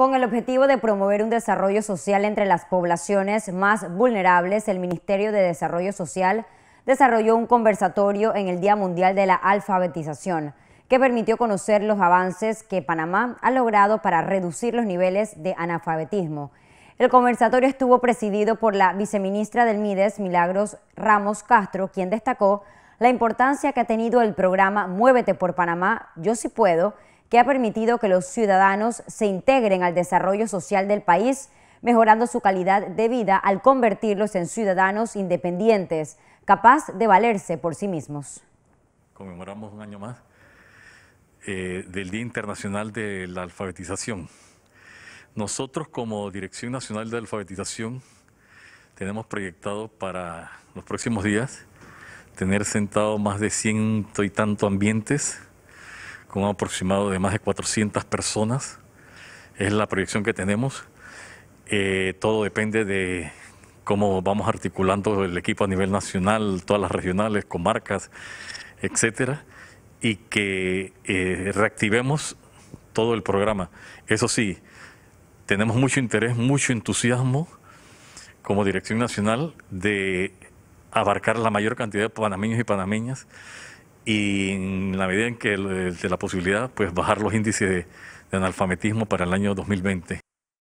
Con el objetivo de promover un desarrollo social entre las poblaciones más vulnerables, el Ministerio de Desarrollo Social desarrolló un conversatorio en el Día Mundial de la Alfabetización que permitió conocer los avances que Panamá ha logrado para reducir los niveles de analfabetismo. El conversatorio estuvo presidido por la viceministra del MIDES, Milagros Ramos Castro, quien destacó la importancia que ha tenido el programa Muévete por Panamá, Yo sí puedo, que ha permitido que los ciudadanos se integren al desarrollo social del país, mejorando su calidad de vida al convertirlos en ciudadanos independientes, capaz de valerse por sí mismos. Conmemoramos un año más eh, del Día Internacional de la Alfabetización. Nosotros como Dirección Nacional de Alfabetización tenemos proyectado para los próximos días tener sentado más de ciento y tanto ambientes con un aproximado de más de 400 personas. Es la proyección que tenemos. Eh, todo depende de cómo vamos articulando el equipo a nivel nacional, todas las regionales, comarcas, etcétera, y que eh, reactivemos todo el programa. Eso sí, tenemos mucho interés, mucho entusiasmo como Dirección Nacional de abarcar la mayor cantidad de panameños y panameñas y en la medida en que de la posibilidad, pues bajar los índices de, de analfabetismo para el año 2020.